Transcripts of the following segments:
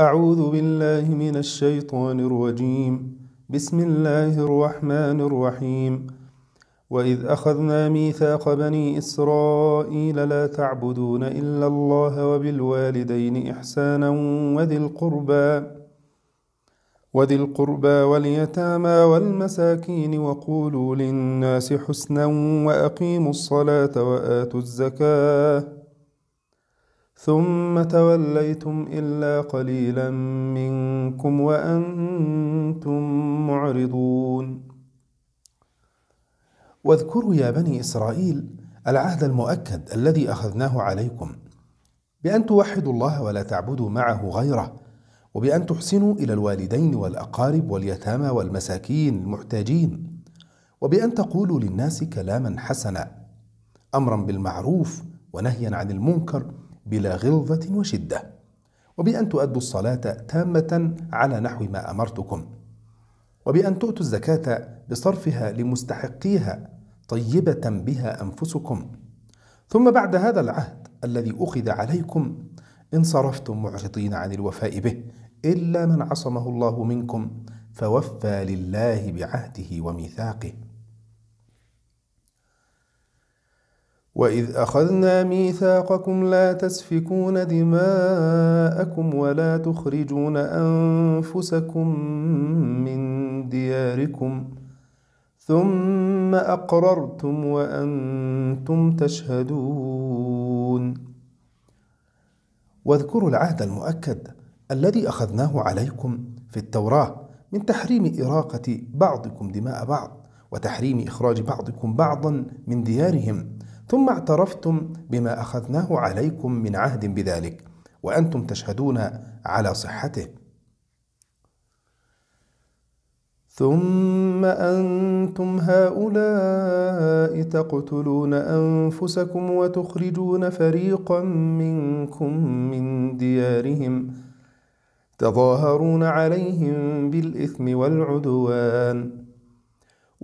أعوذ بالله من الشيطان الرجيم بسم الله الرحمن الرحيم وإذ أخذنا ميثاق بني إسرائيل لا تعبدون إلا الله وبالوالدين إحسانا وذي القربى وذي القربى واليتامى والمساكين وقولوا للناس حسنا وأقيموا الصلاة وآتوا الزكاة ثم توليتم إلا قليلا منكم وأنتم معرضون واذكروا يا بني إسرائيل العهد المؤكد الذي أخذناه عليكم بأن توحدوا الله ولا تعبدوا معه غيره وبأن تحسنوا إلى الوالدين والأقارب واليتامى والمساكين المحتاجين وبأن تقولوا للناس كلاما حسنا أمرا بالمعروف ونهيا عن المنكر بلا غلظة وشدة وبأن تؤدوا الصلاة تامة على نحو ما أمرتكم وبأن تؤتوا الزكاة بصرفها لمستحقيها طيبة بها أنفسكم ثم بعد هذا العهد الذي أخذ عليكم انصرفتم معرضين عن الوفاء به إلا من عصمه الله منكم فوفى لله بعهده وميثاقه وإذ أخذنا ميثاقكم لا تسفكون دماءكم ولا تخرجون أنفسكم من دياركم ثم أقررتم وأنتم تشهدون واذكروا العهد المؤكد الذي أخذناه عليكم في التوراة من تحريم إراقة بعضكم دماء بعض وتحريم إخراج بعضكم بعضا من ديارهم ثم اعترفتم بما أخذناه عليكم من عهد بذلك وأنتم تشهدون على صحته ثم أنتم هؤلاء تقتلون أنفسكم وتخرجون فريقا منكم من ديارهم تظاهرون عليهم بالإثم والعدوان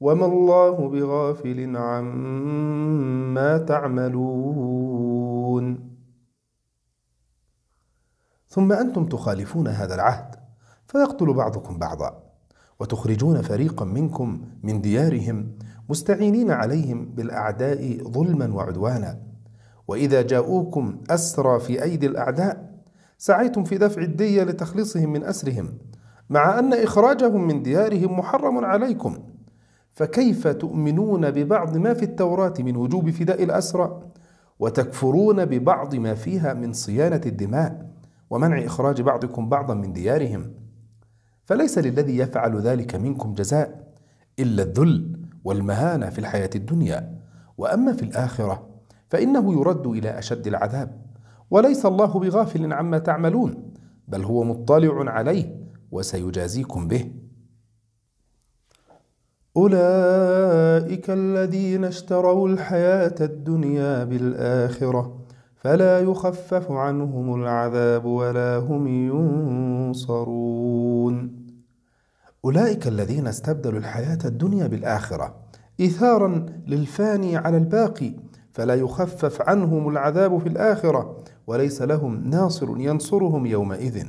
وما الله بغافل عما تعملون ثم انتم تخالفون هذا العهد فيقتل بعضكم بعضا وتخرجون فريقا منكم من ديارهم مستعينين عليهم بالاعداء ظلما وعدوانا واذا جاءوكم اسرى في ايدي الاعداء سعيتم في دفع الديه لتخليصهم من اسرهم مع ان اخراجهم من ديارهم محرم عليكم فكيف تؤمنون ببعض ما في التوراة من وجوب فداء الأسرى وتكفرون ببعض ما فيها من صيانة الدماء ومنع إخراج بعضكم بعضا من ديارهم فليس للذي يفعل ذلك منكم جزاء إلا الذل والمهانة في الحياة الدنيا وأما في الآخرة فإنه يرد إلى أشد العذاب وليس الله بغافل عما تعملون بل هو مطلع عليه وسيجازيكم به أولئك الذين اشتروا الحياة الدنيا بالآخرة فلا يخفف عنهم العذاب ولا هم ينصرون أولئك الذين استبدلوا الحياة الدنيا بالآخرة إثارا للفاني على الباقي فلا يخفف عنهم العذاب في الآخرة وليس لهم ناصر ينصرهم يومئذ